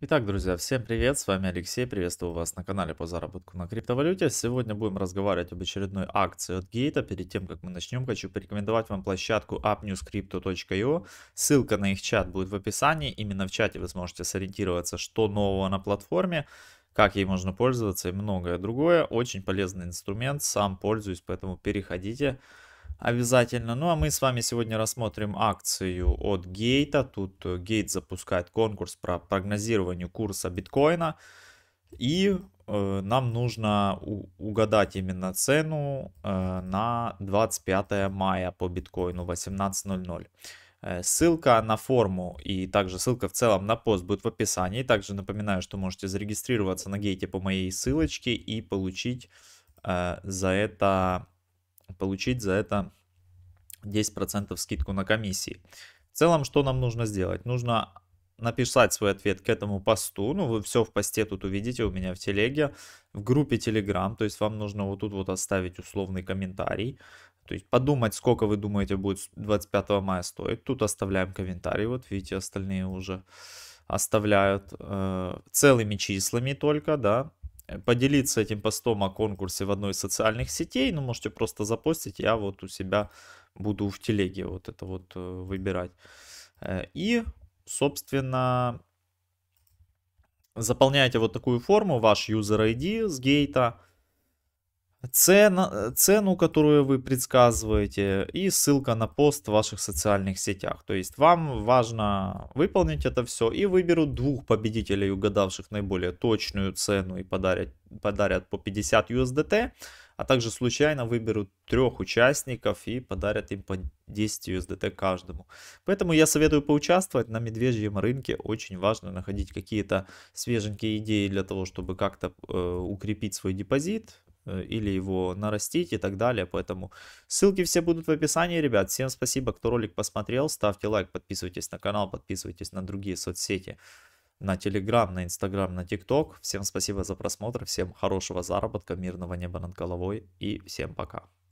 Итак, друзья, всем привет, с вами Алексей, приветствую вас на канале по заработку на криптовалюте. Сегодня будем разговаривать об очередной акции от Гейта. Перед тем, как мы начнем, хочу порекомендовать вам площадку appnewscrypto.io. Ссылка на их чат будет в описании. Именно в чате вы сможете сориентироваться, что нового на платформе, как ей можно пользоваться и многое другое. Очень полезный инструмент, сам пользуюсь, поэтому переходите. Переходите обязательно. Ну а мы с вами сегодня рассмотрим акцию от Гейта. Тут э, Гейт запускает конкурс про прогнозирование курса биткоина. И э, нам нужно у, угадать именно цену э, на 25 мая по биткоину 18.00. Э, ссылка на форму и также ссылка в целом на пост будет в описании. Также напоминаю, что можете зарегистрироваться на гейте по моей ссылочке и получить э, за это получить за это 10% скидку на комиссии. В целом, что нам нужно сделать? Нужно написать свой ответ к этому посту. Ну, вы все в посте тут увидите у меня в телеге, в группе Telegram. То есть вам нужно вот тут вот оставить условный комментарий. То есть подумать, сколько вы думаете будет 25 мая стоить. Тут оставляем комментарий. Вот видите, остальные уже оставляют э, целыми числами только, да поделиться этим постом о конкурсе в одной из социальных сетей, ну, можете просто запостить, я вот у себя буду в телеге вот это вот э, выбирать. Э, и, собственно, заполняете вот такую форму, ваш user ID с гейта, цена, цену, которую вы предсказываете, и ссылка на пост в ваших социальных сетях. То есть вам важно выполнить это все и выберут двух победителей, угадавших наиболее точную цену и подарят, подарят по 50 USDT, а также случайно выберут трех участников и подарят им по 10 USDT каждому. Поэтому я советую поучаствовать на медвежьем рынке. Очень важно находить какие-то свеженькие идеи для того, чтобы как-то э, укрепить свой депозит, Э, или его нарастить и так далее. Поэтому ссылки все будут в описании, ребят. Всем спасибо, кто ролик посмотрел. Ставьте лайк, подписывайтесь на канал, подписывайтесь на другие соцсети, на Телеграм, на Инстаграм, на ТикТок. Всем спасибо за просмотр, всем хорошего заработка, мирного неба над головой и всем пока.